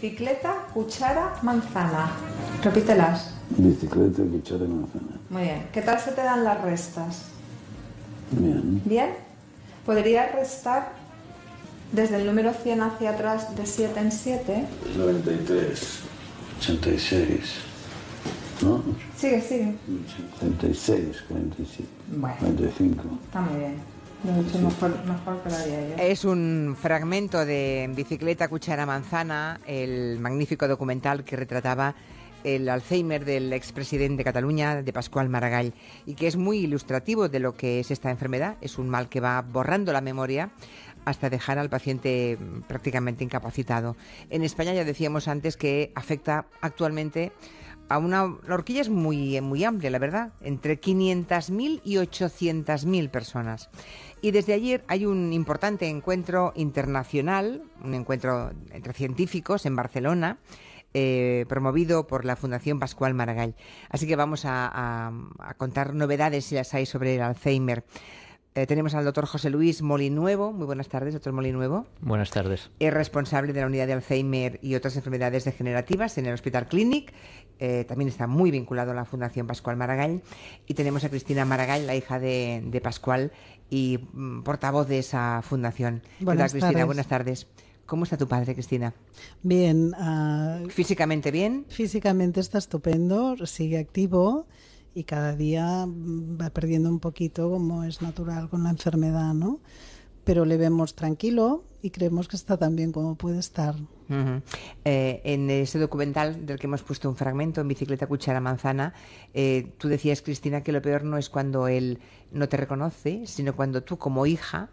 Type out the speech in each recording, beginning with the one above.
Bicicleta, cuchara, manzana. Repítelas. Bicicleta, cuchara manzana. Muy bien. ¿Qué tal se te dan las restas? Bien. ¿Bien? ¿Podrías restar desde el número 100 hacia atrás de 7 en 7? 93, 86. ¿No? Sigue, sigue. 86, 47. Bueno. 45. Está muy bien. ¿eh? Es un fragmento de Bicicleta, Cuchara, Manzana, el magnífico documental que retrataba el Alzheimer del expresidente de Cataluña, de Pascual Maragall, y que es muy ilustrativo de lo que es esta enfermedad. Es un mal que va borrando la memoria hasta dejar al paciente prácticamente incapacitado. En España ya decíamos antes que afecta actualmente a una la horquilla es muy muy amplia, la verdad, entre 500.000 y 800.000 personas. Y desde ayer hay un importante encuentro internacional, un encuentro entre científicos en Barcelona, eh, promovido por la Fundación Pascual Maragall. Así que vamos a, contar novedades si las hay sobre el Alzheimer. Eh, tenemos al doctor José Luis Molinuevo. Muy buenas tardes, doctor Molinuevo. Buenas tardes. Es responsable de la unidad de Alzheimer y otras enfermedades degenerativas en el Hospital Clinic. Eh, también está muy vinculado a la Fundación Pascual Maragall. Y tenemos a Cristina Maragall, la hija de, Pascual y mm, portavoz de esa fundación. Buenas Cristina? Tardes. Buenas tardes. ¿Cómo está tu padre, Cristina? Bien. Ah, ¿Físicamente bien? Físicamente está estupendo, sigue activo y cada día mm, va perdiendo un poquito como es natural con la enfermedad, ¿no? Pero le vemos tranquilo y creemos que está tan bien como puede estar. Eh, en ese documental del que hemos puesto un fragmento, en Bicicleta Cuchara Manzana, eh, tú decías, Cristina, que lo peor no es cuando él no te reconoce, sino cuando tú como hija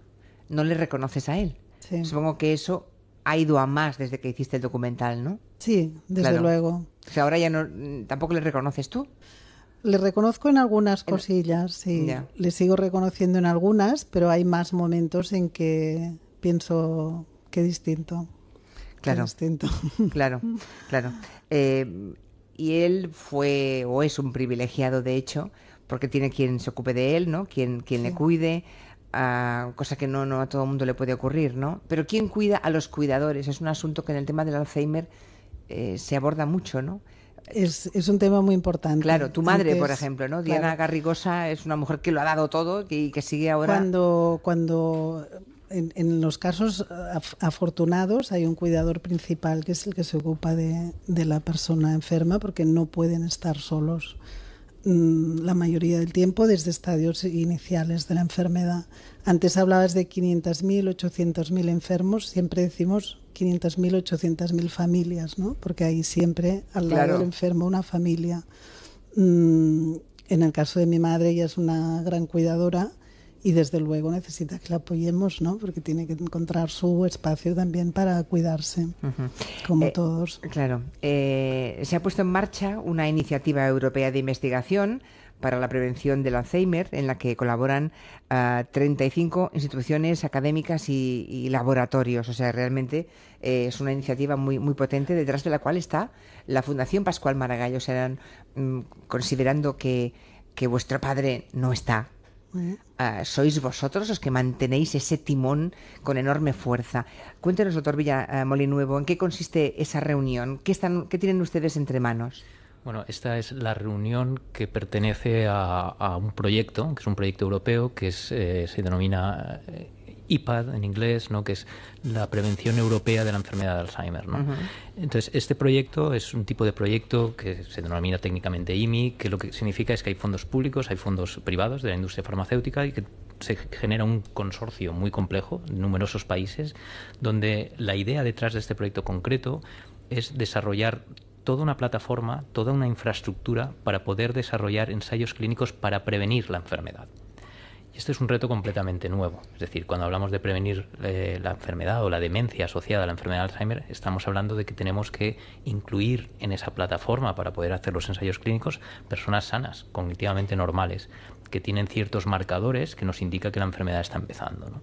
no le reconoces a él. Supongo que eso ha ido a más desde que hiciste el documental, ¿no? Sí, desde luego. O ahora ya no, mm, tampoco le reconoces tú le reconozco en algunas cosillas, sí. Le sigo reconociendo en algunas, pero hay más momentos en que pienso que distinto. Claro. distinto. Claro, claro. Eh, y él fue, o es un privilegiado de hecho, porque tiene quien se ocupe de él, ¿no? Quien, quien le cuide. A, ah, cosa que no, no a todo el mundo le puede ocurrir, ¿no? Pero ¿quién cuida a los cuidadores? Es un asunto que en el tema del Alzheimer eh, se aborda mucho, ¿no? Es, es, un tema muy importante. Claro, tu madre, por ejemplo, ¿no? Diana Garrigosa es una mujer que lo ha dado todo y que sigue ahora. Cuando, cuando en, los casos afortunados hay un cuidador principal que es el que se ocupa de, de la persona enferma porque no pueden estar solos mm, la mayoría del tiempo desde estadios iniciales de la enfermedad. Antes hablabas de 500.000, 800.000 enfermos, siempre decimos 500.000, 800.000 familias, ¿no? Porque hay siempre al lado del enfermo una familia. Mm, en el caso de mi madre, ella es una gran cuidadora y desde luego necesita que la apoyemos, ¿no? Porque tiene que encontrar su espacio también para cuidarse, como eh, todos. Claro. Eh, se ha puesto en marcha una iniciativa europea de investigación para la prevención del Alzheimer, en la que colaboran 35 ah, instituciones académicas y, laboratorios. O sea, realmente eh, es una iniciativa muy, potente, detrás de la cual está la Fundación Pascual Maragall. O sea, mm, considerando que, vuestro padre no está, ah, sois vosotros los que mantenéis ese timón con enorme fuerza. Cuéntenos, doctor Villa ¿en qué consiste esa reunión? están, ¿Qué tienen ustedes entre manos? Bueno, esta es la reunión que pertenece a, un proyecto, que es un proyecto europeo, que es, eh, se denomina eh, IPAD en inglés, ¿no? que es la prevención europea de la enfermedad de Alzheimer. Entonces, este proyecto es un tipo de proyecto que se denomina técnicamente IMI, que lo que significa es que hay fondos públicos, hay fondos privados de la industria farmacéutica y que se genera un consorcio muy complejo en numerosos países, donde la idea detrás de este proyecto concreto es desarrollar toda una plataforma, toda una infraestructura para poder desarrollar ensayos clínicos para prevenir la enfermedad. Y este es un reto completamente nuevo. Es decir, cuando hablamos de prevenir eh, la enfermedad o la demencia asociada a la enfermedad de Alzheimer, estamos hablando de que tenemos que incluir en esa plataforma para poder hacer los ensayos clínicos personas sanas, cognitivamente normales, que tienen ciertos marcadores que nos indica que la enfermedad está empezando.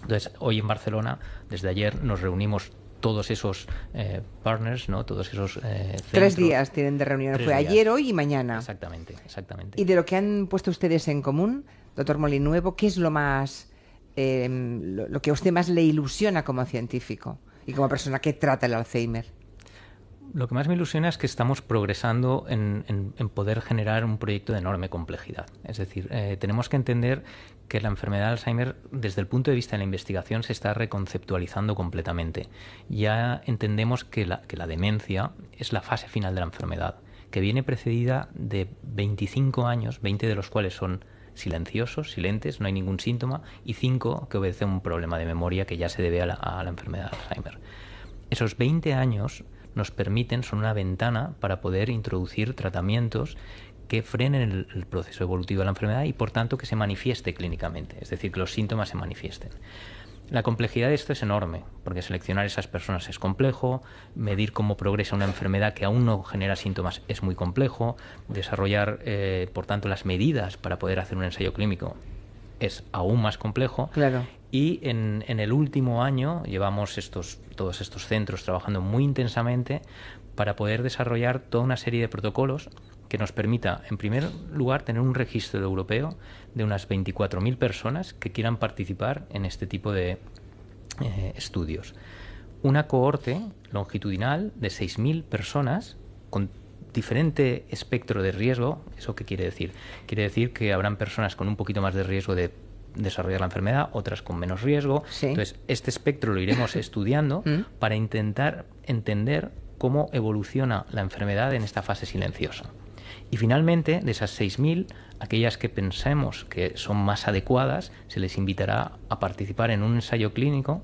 Entonces, hoy en Barcelona, desde ayer, nos reunimos todos esos eh, partners, ¿no? Todos esos... Eh, Tres días tienen de reunión, fue ayer, hoy y mañana. Exactamente, exactamente. Y de lo que han puesto ustedes en común, doctor Molinuevo, ¿qué es lo más... Eh, lo que a usted más le ilusiona como científico y como persona que trata el Alzheimer? lo que más me ilusiona es que estamos progresando en, poder generar un proyecto de enorme complejidad. Es decir, eh, tenemos que entender que la enfermedad de Alzheimer, desde el punto de vista de la investigación, se está reconceptualizando completamente. Ya entendemos que la, demencia es la fase final de la enfermedad, que viene precedida de 25 años, 20 de los cuales son silenciosos, silentes, no hay ningún síntoma, y 5 que obedecen un problema de memoria que ya se debe a la, a la enfermedad de Alzheimer. Esos 20 años nos permiten, son una ventana para poder introducir tratamientos que frenen el, proceso evolutivo de la enfermedad y por tanto que se manifieste clínicamente, es decir, que los síntomas se manifiesten. La complejidad de esto es enorme, porque seleccionar esas personas es complejo, medir cómo progresa una enfermedad que aún no genera síntomas es muy complejo, desarrollar, eh, por tanto, las medidas para poder hacer un ensayo clínico es aún más complejo. Claro. Y en, en el último año llevamos estos, todos estos centros trabajando muy intensamente para poder desarrollar toda una serie de protocolos que nos permita, en primer lugar, tener un registro europeo de unas 24.000 personas que quieran participar en este tipo de eh, estudios. Una cohorte longitudinal de 6.000 personas con diferente espectro de riesgo. ¿Eso qué quiere decir? Quiere decir que habrán personas con un poquito más de riesgo de desarrollar la enfermedad, otras con menos riesgo. Entonces, este espectro lo iremos estudiando mm. para intentar entender cómo evoluciona la enfermedad en esta fase silenciosa. Y finalmente, de esas 6.000, aquellas que pensemos que son más adecuadas, se les invitará a participar en un ensayo clínico,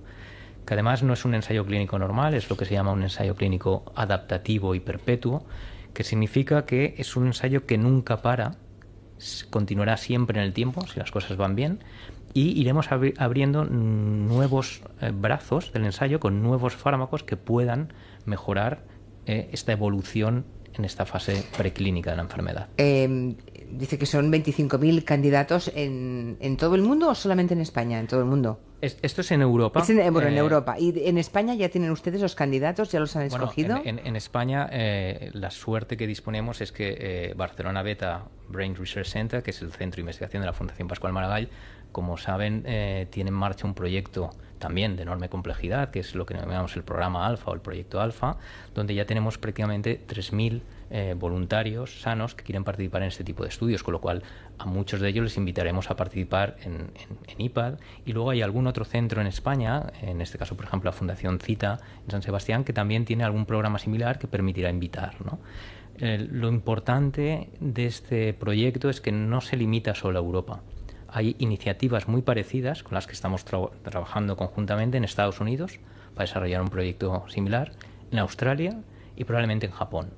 que además no es un ensayo clínico normal, es lo que se llama un ensayo clínico adaptativo y perpetuo, que significa que es un ensayo que nunca para, continuará siempre en el tiempo, si las cosas van bien, y iremos abriendo nuevos eh, brazos del ensayo con nuevos fármacos que puedan mejorar eh, esta evolución en esta fase preclínica de la enfermedad. Em, dice que son 25.000 candidatos en, todo el mundo o solamente en España, en todo el mundo. esto es en Europa. Eh, bueno, en eh, Europa. ¿Y en España ya tienen ustedes los candidatos? ¿Ya los han escogido? en, España eh, la suerte que disponemos es que Barcelona Beta Brain Research Center, que es el centro de investigación de la Fundación Pascual Maragall, como saben, tiene en marcha un proyecto también de enorme complejidad, que es lo que llamamos el programa alfa o el proyecto alfa, donde ya tenemos prácticamente 3.000 eh, voluntarios sanos que quieren participar en este tipo de estudios, con lo cual a muchos de ellos les invitaremos a participar en, IPAD. Y luego hay algún otro centro en España, en este caso, por ejemplo, la Fundación CITA en San Sebastián, que también tiene algún programa similar que permitirá invitar, eh, lo importante de este proyecto es que no se limita solo a Europa hay iniciativas muy parecidas con las que estamos trabajando conjuntamente en Estados Unidos para desarrollar un proyecto similar, en Australia y probablemente en Japón.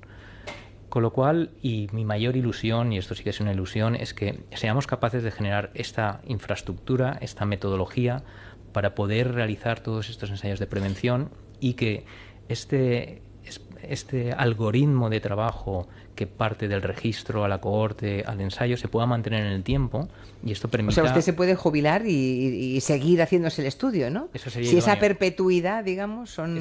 Con lo cual, y mi mayor ilusión, y esto sí que es una ilusión, es que seamos capaces de generar esta infraestructura, esta metodología, para poder realizar todos estos ensayos de prevención y que este, este algoritmo de trabajo que parte del registro a la cohorte, al ensayo, se pueda mantener en el tiempo y esto permite... O sea, usted se puede jubilar y, seguir haciéndose el estudio, ¿no? Eso sería si esa perpetuidad, digamos, son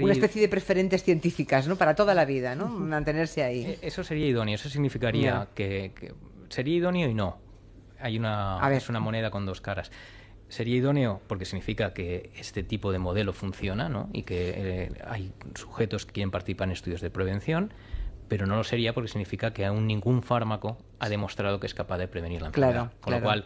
una especie de preferentes científicas, ¿no? Para toda la vida, ¿no? Mantenerse ahí. E, eso sería idóneo, eso significaría que, Sería idóneo y no. Hay una, Es una moneda con dos caras sería idóneo porque significa que este tipo de modelo funciona ¿no? y que eh, hay sujetos que participan en estudios de prevención pero no lo sería porque significa que aún ningún fármaco ha demostrado que es capaz de prevenir la enfermedad. Claro, Con lo cual,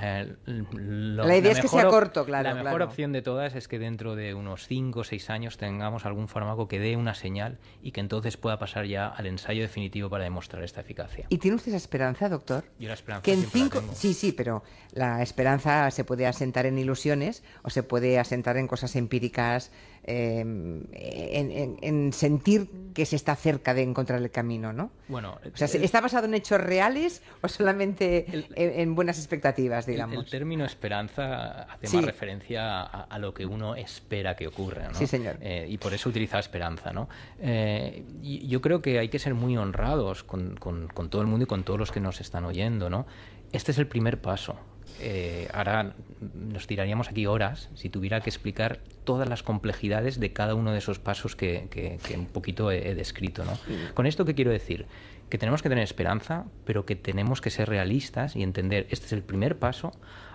eh, la idea es que sea corto, claro. La mejor opción de todas es que dentro de unos 5 o 6 años tengamos algún fármaco que dé una señal y que entonces pueda pasar ya al ensayo definitivo para demostrar esta eficacia. ¿Y tiene usted esa esperanza, doctor? Yo la esperanza que en cinco... Sí, sí, pero la esperanza se puede asentar en ilusiones o se puede asentar en cosas empíricas, eh, en, sentir que se está cerca de encontrar el camino, ¿no? Bueno, o sea, ¿está basado en hechos reales o solamente en buenas expectativas? El, término esperanza hace más referencia a, lo que uno espera que ocurra, Sí, señor. Eh, y por eso utiliza esperanza, ¿no? Eh, y yo creo que hay que ser muy honrados con, con, todo el mundo y con todos los que nos están oyendo, ¿no? Este es el primer paso. Eh, ahora nos tiraríamos aquí horas si tuviera que explicar todas las complejidades de cada uno de esos pasos que, un poquito he, descrito. ¿no? Con esto, ¿qué quiero decir? que tenemos que tener esperanza, pero que tenemos que ser realistas y entender, este es el primer paso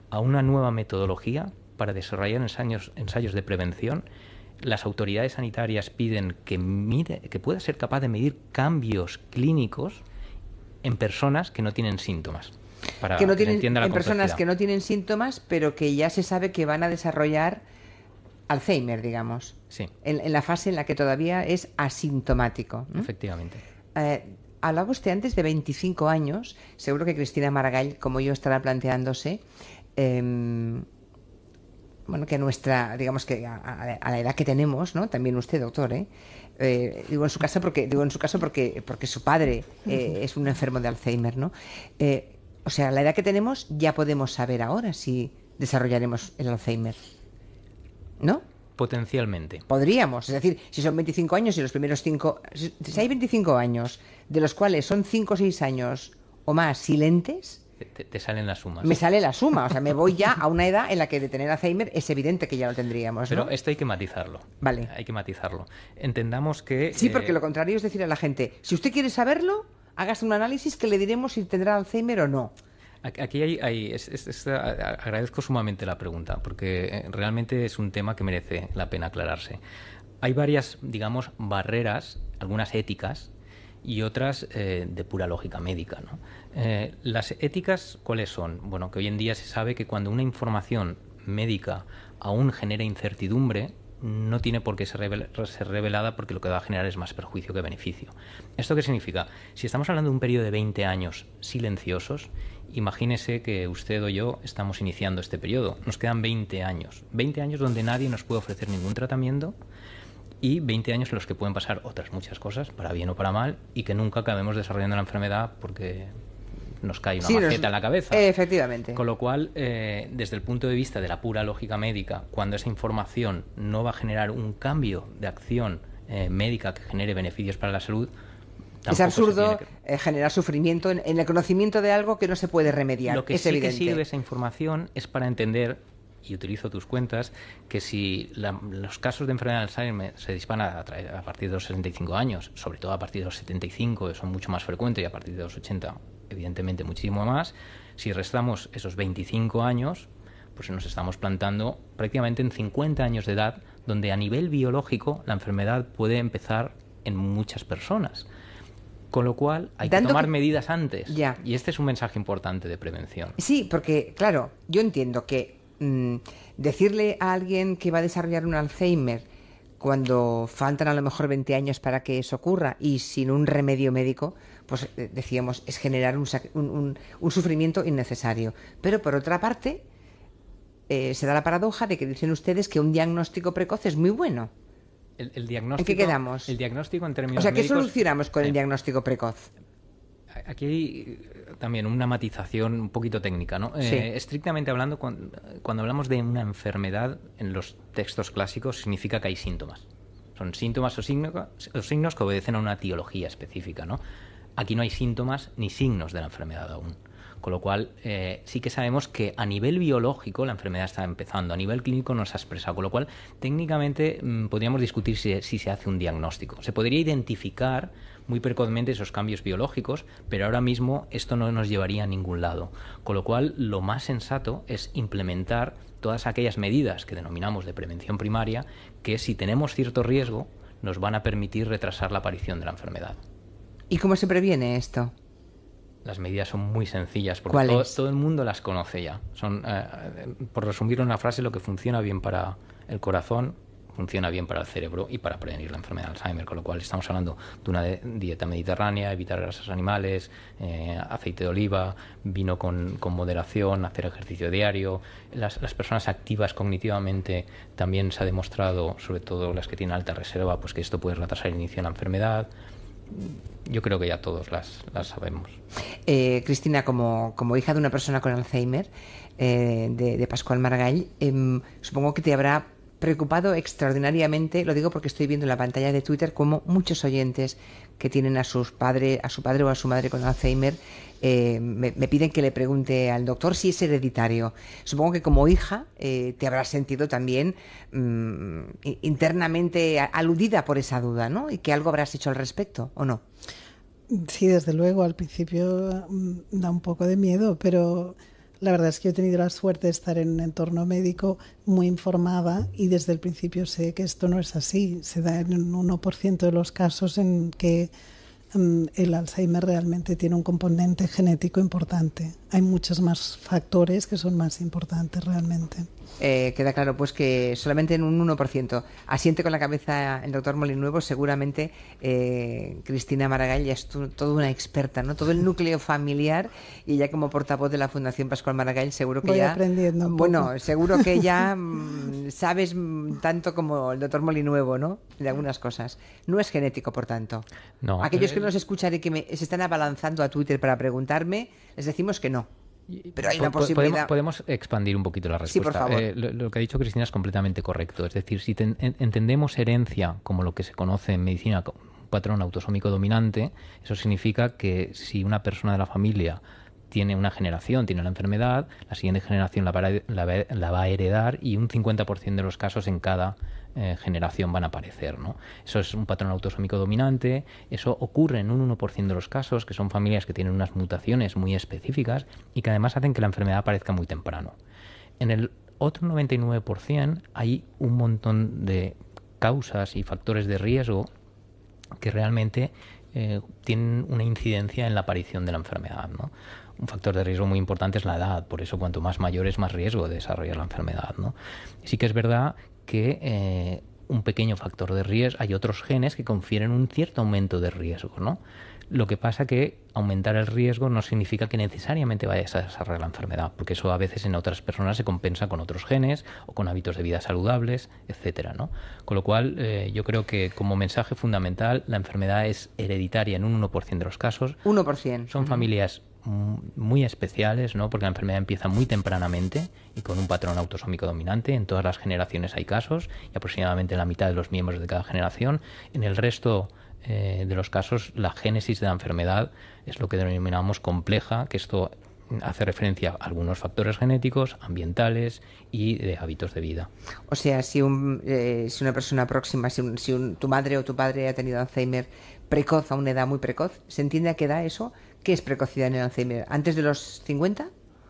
a una nueva metodología para desarrollar ensayos, ensayos de prevención. Las autoridades sanitarias piden que, mide, que pueda ser capaz de medir cambios clínicos en personas que no tienen síntomas. que no tienen, en personas que no tienen síntomas, pero que ya se sabe que van a desarrollar Alzheimer, digamos. Sí. En, la fase en la que todavía es asintomático. Efectivamente. Eh, Hablaba usted antes de 25 años, seguro que Cristina Maragall, como yo, estará planteándose. Em, bueno, que nuestra, digamos que a, la edad que tenemos, ¿no? También usted, doctor, ¿eh? ¿eh? digo en su caso porque, digo en su caso porque, porque su padre eh, es un enfermo de Alzheimer, ¿no? Eh, o sea, a la edad que tenemos ya podemos saber ahora si desarrollaremos el Alzheimer, ¿no? Potencialmente. Podríamos, es decir, si son 25 años y los primeros 5, si hay 25 años, de los cuales son 5 o 6 años o más silentes, te, salen las sumas. Me sale la suma, o sea, me voy ya a una edad en la que de tener Alzheimer es evidente que ya lo tendríamos. Pero esto hay que matizarlo. Vale. Hay que matizarlo. Entendamos que. Sí, porque eh, lo contrario es decir a la gente: si usted quiere saberlo, hágase un análisis que le diremos si tendrá Alzheimer o no. Aquí hay, agradezco sumamente la pregunta, porque eh, realmente es un tema que merece la pena aclararse. Hay varias, digamos, barreras, algunas éticas y otras eh, de pura lógica médica. Eh, las éticas, ¿cuáles son? Bueno, que hoy en día se sabe que cuando una información médica aún genera incertidumbre, no tiene por qué ser, revelada porque lo que va a generar es más perjuicio que beneficio. ¿Esto qué significa? Si estamos hablando de un periodo de 20 años silenciosos, imagínese que usted o yo estamos iniciando este periodo. Nos quedan 20 años. 20 años donde nadie nos puede ofrecer ningún tratamiento y 20 años en los que pueden pasar otras muchas cosas, para bien o para mal, y que nunca acabemos desarrollando la enfermedad porque nos cae una maceta en la cabeza. Eh, efectivamente. Con lo cual, eh, desde el punto de vista de la pura lógica médica, cuando esa información no va a generar un cambio de acción eh, médica que genere beneficios para la salud, es absurdo generar sufrimiento en, el conocimiento de algo que no se puede remediar. Lo que es sí que sirve esa información es para entender y utilizo tus cuentas, que si los casos de enfermedad de Alzheimer se disparan a, a, partir de los 65 años, sobre todo a partir de los 75, son mucho más frecuentes, y a partir de los 80 evidentemente muchísimo más. Si restamos esos 25 años, pues nos estamos plantando prácticamente en 50 años de edad, donde a nivel biológico la enfermedad puede empezar en muchas personas. Con lo cual hay que tomar medidas antes. Y este es un mensaje importante de prevención. Sí, porque claro, yo entiendo que mm, decirle a alguien que va a desarrollar un Alzheimer, cuando faltan a lo mejor 20 años para que eso ocurra y sin un remedio médico, pues eh, decíamos, es generar un, sufrimiento innecesario. Pero por otra parte, eh, se da la paradoja de que dicen ustedes que un diagnóstico precoz es muy bueno. El, diagnóstico, ¿En qué quedamos? El diagnóstico en términos O sea, ¿qué solucionamos con el diagnóstico precoz? Aquí hay eh, también una matización un poquito técnica, ¿no? Eh, estrictamente hablando, cuando, hablamos de una enfermedad en los textos clásicos, significa que hay síntomas. Son síntomas o, signos, signos que obedecen a una etiología específica, Aquí no hay síntomas ni signos de la enfermedad aún. Con lo cual, eh, sí que sabemos que a nivel biológico la enfermedad está empezando, a nivel clínico no se ha expresado, con lo cual técnicamente mm, podríamos discutir si, si se hace un diagnóstico. Se podría identificar muy precozmente esos cambios biológicos, pero ahora mismo esto no nos llevaría a ningún lado. Con lo cual, lo más sensato es implementar todas aquellas medidas que denominamos de prevención primaria, que si tenemos cierto riesgo, nos van a permitir retrasar la aparición de la enfermedad. ¿Y cómo se previene esto? las medidas son muy sencillas porque todo, el mundo las conoce ya. Son, eh, por resumir una frase, lo que funciona bien para el corazón funciona bien para el cerebro y para prevenir la enfermedad de Alzheimer, con lo cual estamos hablando de una dieta mediterránea, evitar grasas animales, eh, aceite de oliva, vino con, moderación, hacer ejercicio diario. Las, las, personas activas cognitivamente también se ha demostrado, sobre todo las que tienen alta reserva, pues que esto puede retrasar el inicio de la enfermedad yo creo que ya todos las, las sabemos. Eh, Cristina, como, hija de una persona con Alzheimer, eh, de, Pascual Margall, em, supongo que te habrá preocupado extraordinariamente, lo digo porque estoy viendo en la pantalla de Twitter, como muchos oyentes que tienen a sus padres, a su padre o a su madre con Alzheimer, eh, me, piden que le pregunte al doctor si es hereditario. Supongo que como hija eh, te habrás sentido también mm, internamente aludida por esa duda, ¿no? Y que algo habrás hecho al respecto, ¿o no? Sí, desde luego, al principio mm, da un poco de miedo, pero la verdad es que he tenido la suerte de estar en un entorno médico muy informada y desde el principio sé que esto no es así. Se da en un 1% de los casos en que mm, el Alzheimer realmente tiene un componente genético importante. Hay muchos más factores que son más importantes realmente. Eh, queda claro pues que solamente en un 1%. Asiente con la cabeza el doctor Molinuevo, seguramente eh, Cristina Maragall ya es toda una experta, ¿no? Todo el núcleo familiar y ya como portavoz de la Fundación Pascual Maragall seguro que ya... bueno, seguro que ya mm, sabes mm, tanto como el doctor Molinuevo, ¿no? De algunas cosas. No es genético, por tanto. Aquellos que eh, nos escuchan y que se están abalanzando a Twitter para preguntarme, les decimos que no. Pero hay una posibilidad. Podemos, expandir un poquito la respuesta. Sí, por favor. Eh, lo, que ha dicho Cristina es completamente correcto. Es decir, si entendemos herencia como lo que se conoce en medicina un patrón autosómico dominante, eso significa que si una persona de la familia tiene una generación, tiene la enfermedad, la siguiente generación la va, la va a heredar y un 50% de los casos en cada eh, generación van a aparecer. ¿no? Eso es un patrón autosómico dominante, eso ocurre en un 1% de los casos, que son familias que tienen unas mutaciones muy específicas y que además hacen que la enfermedad aparezca muy temprano. En el otro 99% hay un montón de causas y factores de riesgo que realmente eh, tienen una incidencia en la aparición de la enfermedad. un factor de riesgo muy importante es la edad, por eso cuanto más mayor es más riesgo de desarrollar la enfermedad. Sí que es verdad que eh, un pequeño factor de riesgo, hay otros genes que confieren un cierto aumento de riesgo, ¿no? Lo que pasa que aumentar el riesgo no significa que necesariamente vayas a desarrollar la enfermedad, porque eso a veces en otras personas se compensa con otros genes o con hábitos de vida saludables, etcétera, ¿no? Con lo cual, eh, yo creo que como mensaje fundamental, la enfermedad es hereditaria en un 1% de los casos. 1%. Son familias muy especiales, ¿no? Porque la enfermedad empieza muy tempranamente y con un patrón autosómico dominante. En todas las generaciones hay casos y aproximadamente la mitad de los miembros de cada generación. En el resto eh, de los casos, la génesis de la enfermedad es lo que denominamos compleja, que esto hace referencia a algunos factores genéticos, ambientales y de eh, hábitos de vida. O sea, si, eh, una persona próxima, si, tu madre o tu padre ha tenido Alzheimer precoz, a una edad muy precoz, ¿se entiende a qué edad eso? ¿Qué es precocidad en el Alzheimer? ¿Antes de los 50?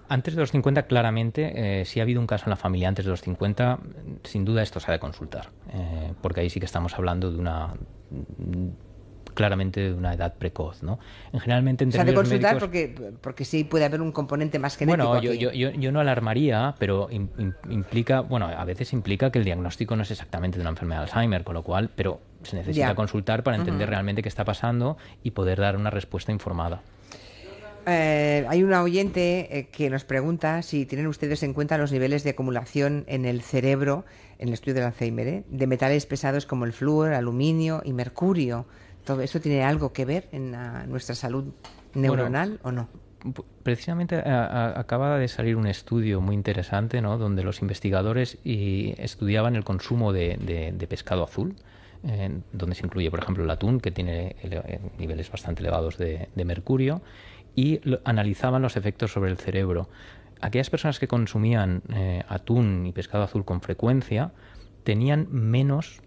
Antes de los 50, claramente, eh, si ha habido un caso en la familia antes de los 50, sin duda esto se ha de consultar, eh, porque ahí sí que estamos hablando de una claramente de una edad precoz, ¿no? Generalmente de consultar porque, porque sí puede haber un componente más genético. Bueno, yo, no alarmaría, pero implica, bueno, a veces implica que el diagnóstico no es exactamente de una enfermedad de Alzheimer, con lo cual, pero se necesita consultar para entender realmente qué está pasando y poder dar una respuesta informada. Eh, hay una oyente eh, que nos pregunta si tienen ustedes en cuenta los niveles de acumulación en el cerebro, en el estudio del Alzheimer, ¿eh? de metales pesados como el flúor, aluminio y mercurio. ¿Todo eso tiene algo que ver en nuestra salud neuronal o no? Precisamente acaba de salir un estudio muy interesante ¿no? donde los investigadores y estudiaban el consumo de, pescado azul. donde se incluye, por ejemplo, el atún, que tiene niveles bastante elevados de mercurio, y analizaban los efectos sobre el cerebro. Aquellas personas que consumían eh, atún y pescado azul con frecuencia tenían menos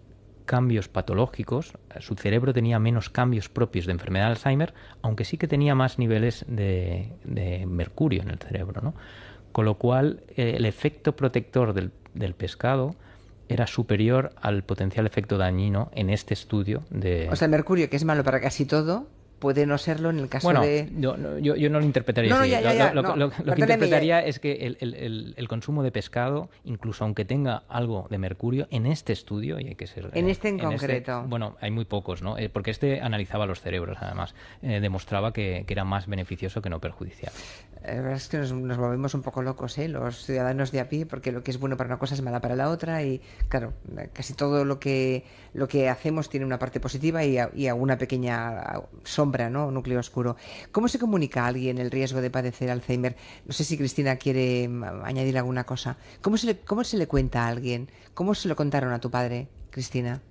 cambios patológicos, eh, su cerebro tenía menos cambios propios de enfermedad de Alzheimer, aunque sí que tenía más niveles de, mercurio en el cerebro. ¿no? Con lo cual, eh, el efecto protector del, del pescado era superior al potencial efecto dañino en este estudio de... O sea, el mercurio, que es malo para casi todo, puede no serlo en el caso de. Bueno, yo, yo, no lo interpretaría no, así. Ya, ya, lo, que interpretaría es que el, el, el, consumo de pescado, incluso aunque tenga algo de mercurio, en este estudio, y hay que ser. En eh, este en, este, concreto. bueno, hay muy pocos, ¿no? Eh, porque este analizaba los cerebros, además. Eh, demostraba que, que, era más beneficioso que no perjudicial. La verdad es que nos, volvemos un poco locos, ¿eh? Los ciudadanos de a pie, porque lo que es bueno para una cosa es mala para la otra, y claro, casi todo lo que, lo que hacemos tiene una parte positiva y, alguna y pequeña sombra Núcleo oscuro. ¿Cómo se comunica a alguien el riesgo de padecer Alzheimer? No sé si Cristina quiere mm, añadir alguna cosa. ¿Cómo se le, se le cuenta a alguien? ¿Cómo se lo contaron a tu padre, Cristina?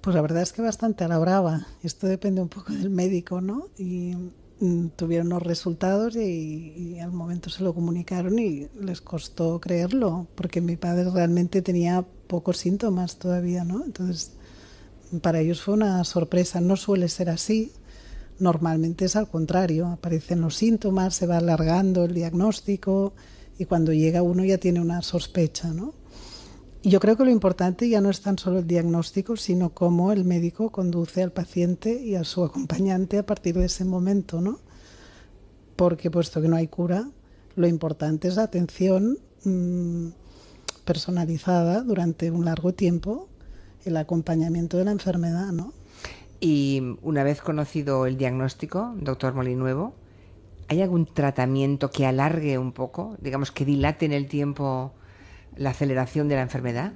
Pues la verdad es que bastante a la brava. Esto depende un poco del médico, ¿no? Y mm, tuvieron los resultados y, y, al momento se lo comunicaron y les costó creerlo, porque mi padre realmente tenía pocos síntomas todavía, ¿no? Entonces, para ellos fue una sorpresa, no suele ser así. Normalmente es al contrario, aparecen los síntomas, se va alargando el diagnóstico y cuando llega uno ya tiene una sospecha, ¿no? yo creo que lo importante ya no es tan solo el diagnóstico, sino cómo el médico conduce al paciente y a su acompañante a partir de ese momento, ¿no? Porque puesto que no hay cura, lo importante es la atención mm, personalizada durante un largo tiempo, el acompañamiento de la enfermedad, ¿no? Y una vez conocido el diagnóstico, doctor Molinuevo, ¿hay algún tratamiento que alargue un poco, digamos que dilate en el tiempo la aceleración de la enfermedad?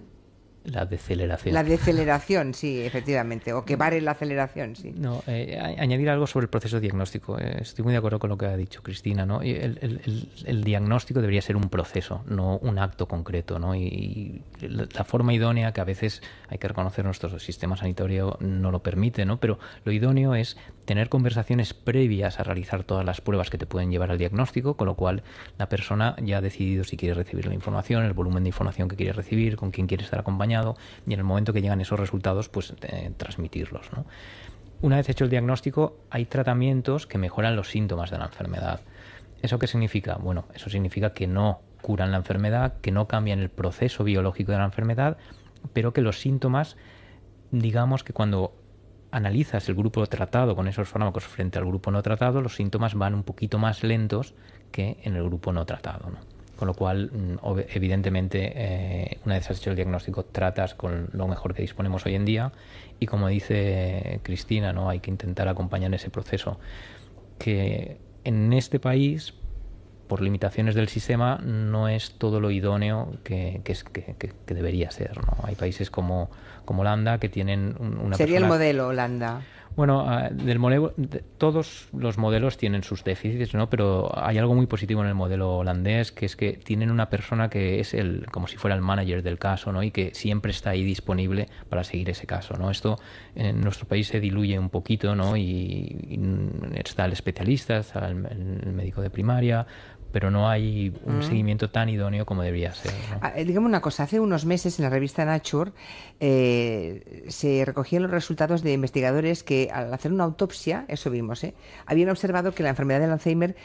La deceleración. La deceleración, sí, efectivamente. O que pare la aceleración, sí. No, eh, añadir algo sobre el proceso diagnóstico. Eh, estoy muy de acuerdo con lo que ha dicho Cristina, ¿no? El, diagnóstico debería ser un proceso, no un acto concreto, Y, la forma idónea, que a veces hay que reconocer nuestro sistema sanitario no lo permite, ¿no? Pero lo idóneo es tener conversaciones previas a realizar todas las pruebas que te pueden llevar al diagnóstico, con lo cual la persona ya ha decidido si quiere recibir la información, el volumen de información que quiere recibir, con quién quiere estar acompañada, y en el momento que llegan esos resultados, pues eh, transmitirlos. ¿no? Una vez hecho el diagnóstico, hay tratamientos que mejoran los síntomas de la enfermedad. ¿Eso qué significa? Bueno, eso significa que no curan la enfermedad, que no cambian el proceso biológico de la enfermedad, pero que los síntomas, digamos que cuando analizas el grupo tratado con esos fármacos frente al grupo no tratado, los síntomas van un poquito más lentos que en el grupo no tratado. Con lo cual, mm, evidentemente, eh, una vez has hecho el diagnóstico, tratas con lo mejor que disponemos hoy en día y como dice Cristina, ¿no? hay que intentar acompañar ese proceso. Que en este país, por limitaciones del sistema, no es todo lo idóneo que, que debería ser. ¿no? Hay países como como Holanda, que tienen una... Sería el modelo Holanda. Bueno, ah, del modelo, todos los modelos tienen sus déficits, ¿no? Pero hay algo muy positivo en el modelo holandés, que es que tienen una persona que es el, como si fuera el manager del caso, ¿no? Y que siempre está ahí disponible para seguir ese caso, ¿no? Esto en nuestro país se diluye un poquito, ¿no? Y, está el especialista, está el médico de primaria, pero no hay un mm. seguimiento tan idóneo como debería ser. Ah, eh, digamos una cosa, hace unos meses en la revista Nature eh, se recogían los resultados de investigadores que al hacer una autopsia, eso vimos, eh, habían observado que la enfermedad del Alzheimer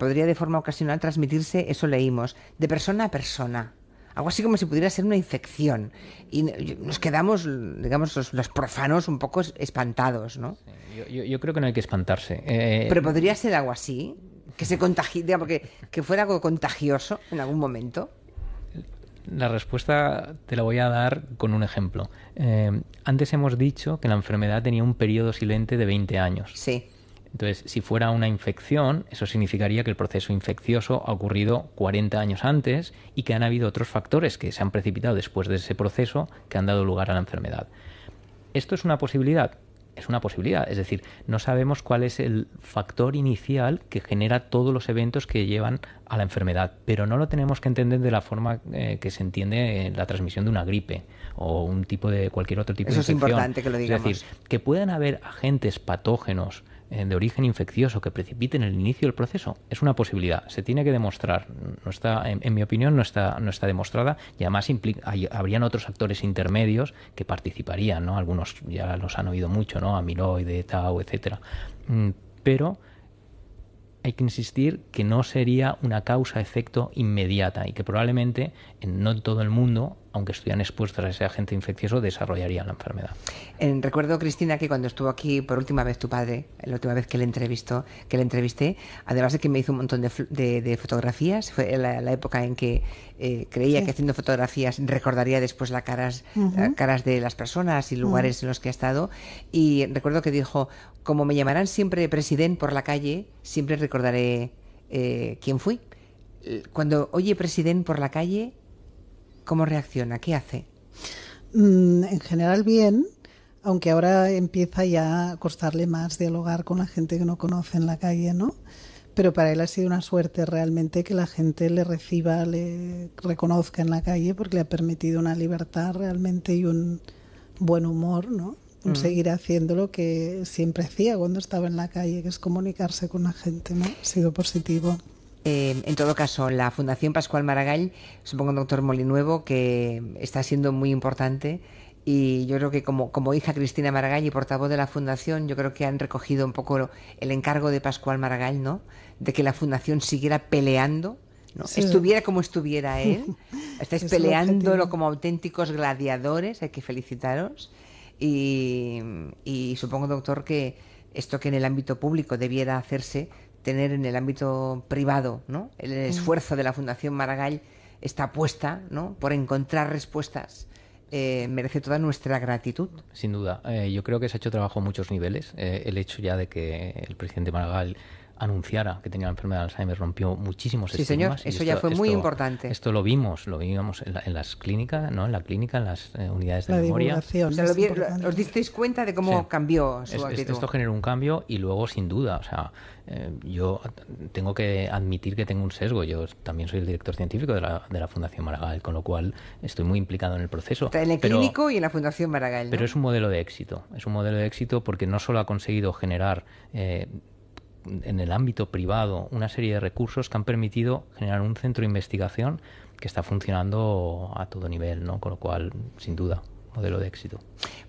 podría de forma ocasional transmitirse, eso leímos, de persona a persona algo así como si pudiera ser una infección. Y nos quedamos, digamos, los, profanos un poco espantados, ¿no? yo, creo que no hay que espantarse. Pero podría ser algo así que se fuera algo contagioso en algún momento? La respuesta te la voy a dar con un ejemplo. Eh, antes hemos dicho que la enfermedad tenía un periodo silente de 20 años. Sí. Entonces, si fuera una infección, eso significaría que el proceso infeccioso ha ocurrido 40 años antes y que han habido otros factores que se han precipitado después de ese proceso que han dado lugar a la enfermedad. ¿Esto es una posibilidad? es una posibilidad. Es decir, no sabemos cuál es el factor inicial que genera todos los eventos que llevan a la enfermedad, pero no lo tenemos que entender de la forma eh, que se entiende la transmisión de una gripe o un tipo de cualquier otro tipo de infección. es importante que lo digamos. Es decir, que puedan haber agentes patógenos de origen infeccioso que precipiten el inicio del proceso? Es una posibilidad, se tiene que demostrar. No está, en, mi opinión, no está, no está demostrada y además implica, habrían otros actores intermedios que participarían, ¿no? Algunos ya los han oído mucho, ¿no? Amiloide, Tau, etcétera. Mm, pero hay que insistir que no sería una causa-efecto inmediata y que probablemente en no todo el mundo aunque estuvieran expuestas a ese agente infeccioso, desarrollarían la enfermedad. En, recuerdo, Cristina, que cuando estuvo aquí por última vez tu padre, la última vez que le, entrevistó, que le entrevisté, además de que me hizo un montón de, fotografías, fue la, época en que eh, creía que haciendo fotografías recordaría después las caras, caras de las personas y lugares en los que ha estado. Y recuerdo que dijo, como me llamarán siempre presidente por la calle, siempre recordaré eh, quién fui. Cuando oye presidente por la calle, ¿Cómo reacciona? ¿Qué hace? Mm, en general bien, aunque ahora empieza ya a costarle más dialogar con la gente que no conoce en la calle, ¿no? Pero para él ha sido una suerte realmente que la gente le reciba, le reconozca en la calle, porque le ha permitido una libertad realmente y un buen humor, ¿no? Mm. seguir haciendo lo que siempre hacía cuando estaba en la calle, que es comunicarse con la gente, ¿no? Ha sido positivo. Eh, en todo caso, la Fundación Pascual Maragall, supongo, doctor Molinuevo, que está siendo muy importante. Y yo creo que como, como hija Cristina Maragall y portavoz de la Fundación, yo creo que han recogido un poco el encargo de Pascual Maragall, ¿no? De que la Fundación siguiera peleando, Estuviera como estuviera él. Estáis peleándolo como auténticos gladiadores, hay que felicitaros. y supongo, doctor, que esto que en el ámbito público debiera hacerse, tener en el ámbito privado, ¿no? El mm. esfuerzo de la Fundación Maragall está puesta, ¿no? Por encontrar respuestas. Eh, merece toda nuestra gratitud. Sin duda. Eh, yo creo que se ha hecho trabajo a muchos niveles. Eh, el hecho ya de que el presidente Maragall anunciara que tenía la enfermedad de Alzheimer rompió muchísimos sí, Sí, señor, eso ya fue muy importante. Esto lo vimos, lo vimos en, las clínicas, ¿no? En la clínica, en las eh, unidades de memoria. ¿Os disteis cuenta de cómo cambió su Esto generó un cambio y luego, sin duda, o sea, eh, yo tengo que admitir que tengo un sesgo. Yo también soy el director científico de la, de la Fundación Maragall, con lo cual estoy muy implicado en el proceso. en el clínico y en la Fundación Maragall. Pero es un modelo de éxito. Es un modelo de éxito porque no solo ha conseguido generar eh, en el ámbito privado una serie de recursos que han permitido generar un centro de investigación que está funcionando a todo nivel, ¿no? Con lo cual, sin duda, modelo de éxito.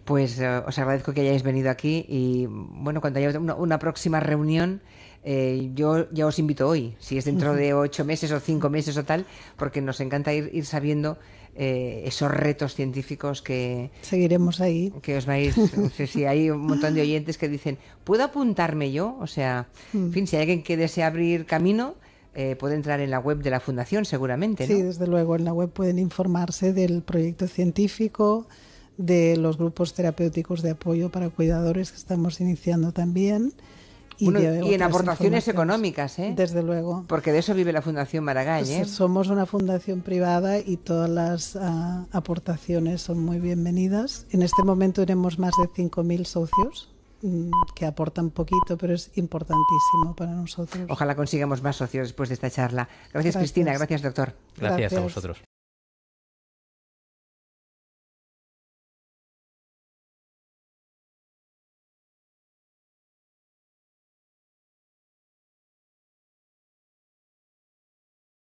Pues eh, os agradezco que hayáis venido aquí y bueno, cuando haya una, próxima reunión, eh, yo ya os invito hoy, si es dentro de ocho meses o cinco meses o tal, porque nos encanta ir, ir sabiendo eh, esos retos científicos que... Seguiremos ahí. Que os vais... No sé si hay un montón de oyentes que dicen, ¿puedo apuntarme yo? O sea, en hmm. fin, si hay alguien que desea abrir camino... Eh, puede entrar en la web de la Fundación seguramente. Sí, desde luego, en la web pueden informarse del proyecto científico, de los grupos terapéuticos de apoyo para cuidadores que estamos iniciando también y, en aportaciones económicas, ¿eh? Desde luego. Porque de eso vive la Fundación Maragall, pues, ¿eh? Somos una fundación privada y todas las ah, aportaciones son muy bienvenidas. En este momento tenemos más de 5.000 socios mm, que aportan poquito, pero es importantísimo para nosotros. Ojalá consigamos más socios después de esta charla. Gracias, Cristina. Gracias, doctor. gracias. a vosotros.